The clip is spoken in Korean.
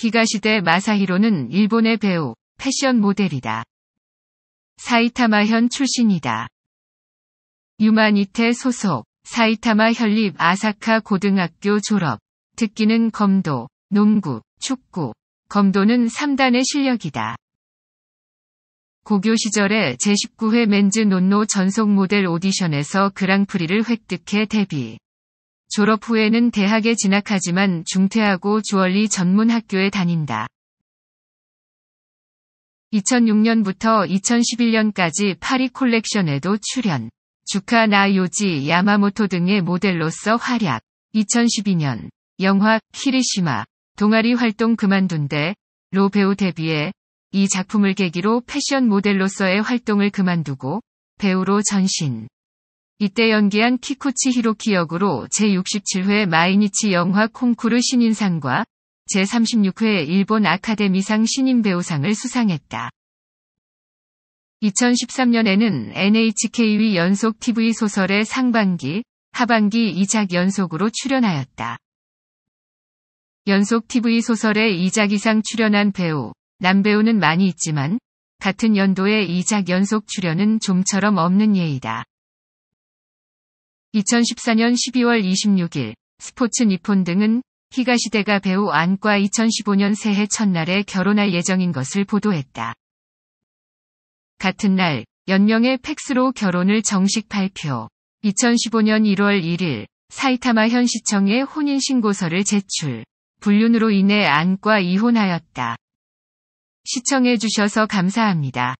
기가시대 마사히로는 일본의 배우, 패션 모델이다. 사이타마현 출신이다. 유마니테 소속, 사이타마 현립 아사카 고등학교 졸업, 듣기는 검도, 농구, 축구, 검도는 3단의 실력이다. 고교 시절에 제19회 맨즈 논노 전속 모델 오디션에서 그랑프리를 획득해 데뷔. 졸업 후에는 대학에 진학하지만 중퇴하고 주얼리 전문 학교에 다닌다. 2006년부터 2011년까지 파리 콜렉션에도 출연. 주카 나요지 야마모토 등의 모델로서 활약. 2012년 영화 키리시마 동아리 활동 그만둔 데로 배우 데뷔해 이 작품을 계기로 패션 모델로서의 활동을 그만두고 배우로 전신. 이때 연기한 키코치 히로키 역으로 제67회 마이니치 영화 콩쿠르 신인상과 제36회 일본 아카데미상 신인배우상을 수상했다. 2013년에는 NHK위 연속 TV 소설의 상반기, 하반기 2작 연속으로 출연하였다. 연속 TV 소설의 2작 이상 출연한 배우, 남배우는 많이 있지만 같은 연도의 2작 연속 출연은 좀처럼 없는 예이다. 2014년 12월 26일 스포츠 니폰 등은 히가시대가 배우 안과 2015년 새해 첫날에 결혼할 예정인 것을 보도했다. 같은 날 연명의 팩스로 결혼을 정식 발표. 2015년 1월 1일 사이타마현 시청에 혼인신고서를 제출. 불륜으로 인해 안과 이혼하였다. 시청해주셔서 감사합니다.